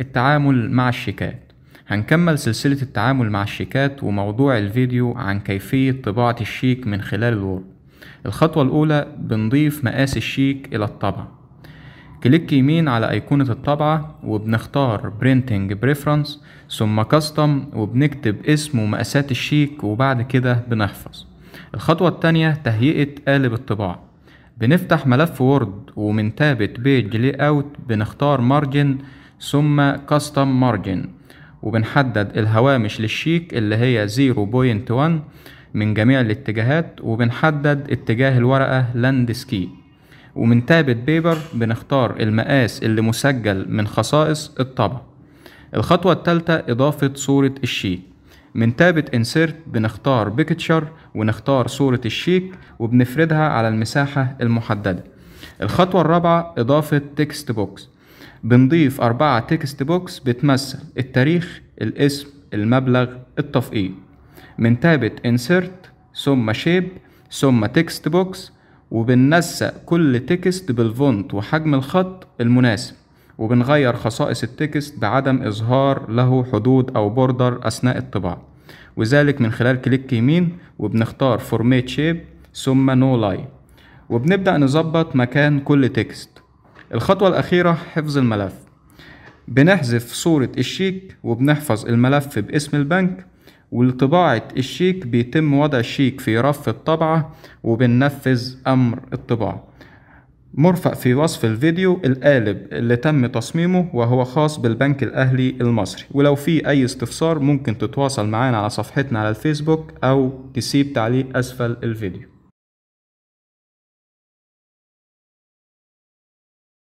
التعامل مع الشيكات هنكمل سلسلة التعامل مع الشيكات وموضوع الفيديو عن كيفية طباعة الشيك من خلال الوورد الخطوة الأولى بنضيف مقاس الشيك إلى الطبعة كليك يمين على أيقونة الطبعة وبنختار Printing Preference ثم Custom وبنكتب اسم ومقاسات الشيك وبعد كده بنحفظ الخطوة التانية تهيئة قالب الطباعة بنفتح ملف وورد ومن تابة Page Layout بنختار Margin ثم كاستم مارجن وبنحدد الهوامش للشيك اللي هي 0.1 من جميع الاتجاهات وبنحدد اتجاه الورقة لاند سكي ومن تابت بيبر بنختار المقاس اللي مسجل من خصائص الطبع الخطوة الثالثة إضافة صورة الشيك من تابة انسيرت بنختار بيكتشر ونختار صورة الشيك وبنفردها على المساحة المحددة الخطوة الرابعة إضافة تكست بوكس بنضيف أربعة تكست بوكس بتمثل التاريخ الاسم المبلغ من تابة insert ثم shape ثم تكست بوكس وبننسق كل تكست بالفونت وحجم الخط المناسب وبنغير خصائص التكست بعدم إظهار له حدود أو بوردر أثناء الطباعة وذلك من خلال كليك يمين وبنختار فورميت شيب ثم نو لاي لاين وبنبدأ نظبط مكان كل تكست الخطوة الأخيرة حفظ الملف بنحذف صورة الشيك وبنحفظ الملف باسم البنك ولطباعة الشيك بيتم وضع الشيك في رف الطبعة وبننفذ أمر الطباعة مرفق في وصف الفيديو القالب اللي تم تصميمه وهو خاص بالبنك الأهلي المصري ولو في أي استفسار ممكن تتواصل معانا على صفحتنا على الفيسبوك أو تسيب تعليق أسفل الفيديو